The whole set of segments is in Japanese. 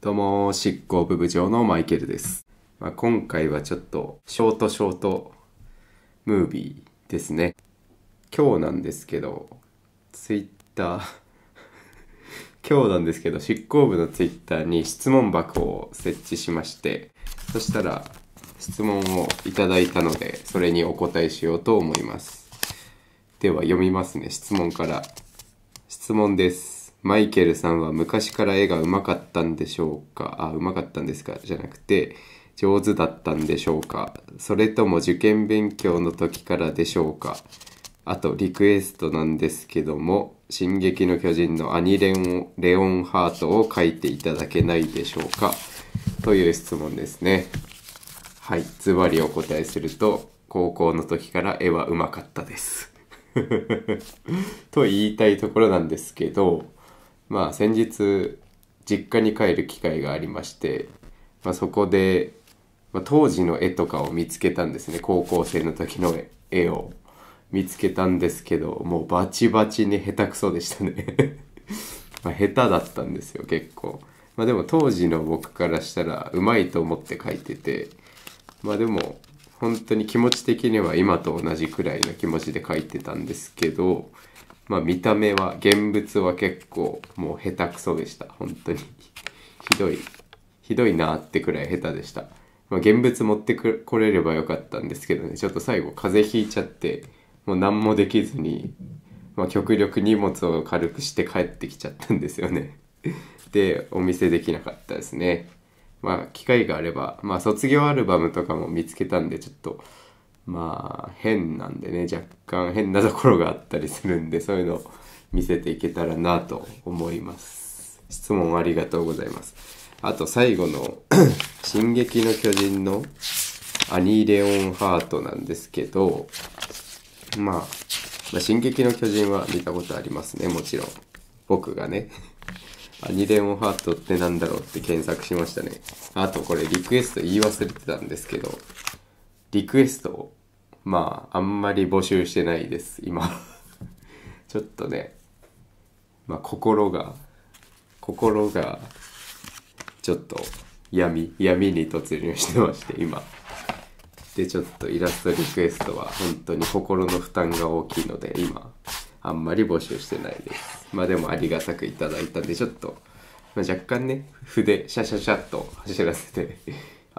どうも、執行部部長のマイケルです。まあ、今回はちょっと、ショートショートムービーですね。今日なんですけど、ツイッター 今日なんですけど、執行部のツイッターに質問箱を設置しまして、そしたら、質問をいただいたので、それにお答えしようと思います。では読みますね、質問から。質問です。マイケルさんは昔から絵がうまかったんでしょうかあうまかったんですかじゃなくて上手だったんでしょうかそれとも受験勉強の時からでしょうかあとリクエストなんですけども「進撃の巨人」のアニレオレオンハートを描いていただけないでしょうかという質問ですねはいズバリお答えすると高校の時から絵はうまかったです と言いたいところなんですけどまあ先日実家に帰る機会がありまして、まあ、そこで、まあ、当時の絵とかを見つけたんですね高校生の時の絵を見つけたんですけどもうバチバチに下手くそでしたね ま下手だったんですよ結構まあでも当時の僕からしたらうまいと思って描いててまあでも本当に気持ち的には今と同じくらいの気持ちで書いてたんですけどまあ見た目は現物は結構もう下手くそでした本当に ひどいひどいなってくらい下手でした、まあ、現物持ってこれればよかったんですけどねちょっと最後風邪ひいちゃってもう何もできずに、まあ、極力荷物を軽くして帰ってきちゃったんですよね でお見せできなかったですねまあ機会があればまあ卒業アルバムとかも見つけたんでちょっとまあ変なんでね若干変なところがあったりするんでそういうのを見せていけたらなと思います質問ありがとうございますあと最後の「進撃の巨人」のアニー・レオンハートなんですけどまあ「まあ、進撃の巨人」は見たことありますねもちろん僕がねアニ レオンハートってなんだろうって検索しましたね。あとこれリクエスト言い忘れてたんですけど、リクエストをまああんまり募集してないです今 ちょっとねまあ心が心がちょっと闇闇に突入してまして今でちょっとイラストリクエストは本当に心の負担が大きいので今あんまり募集してないですまあでもありがたくいただいたんでちょっと、まあ、若干ね筆シャシャシャっと走らせて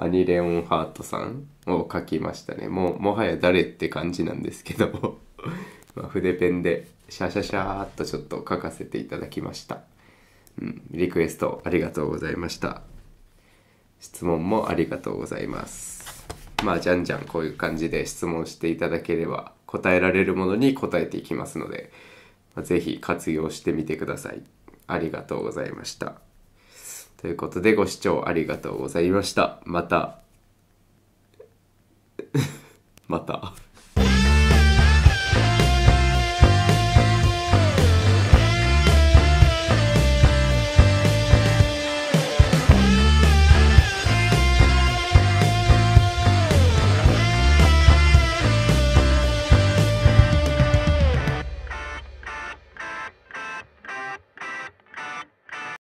アニ・レオンハートさんを書きましたねもうもはや誰って感じなんですけど ま筆ペンでシャシャシャーっとちょっと書かせていただきました、うん、リクエストありがとうございました質問もありがとうございますまあじゃんじゃんこういう感じで質問していただければ答えられるものに答えていきますので是非活用してみてくださいありがとうございました。ということでご視聴ありがとうございました。また。また。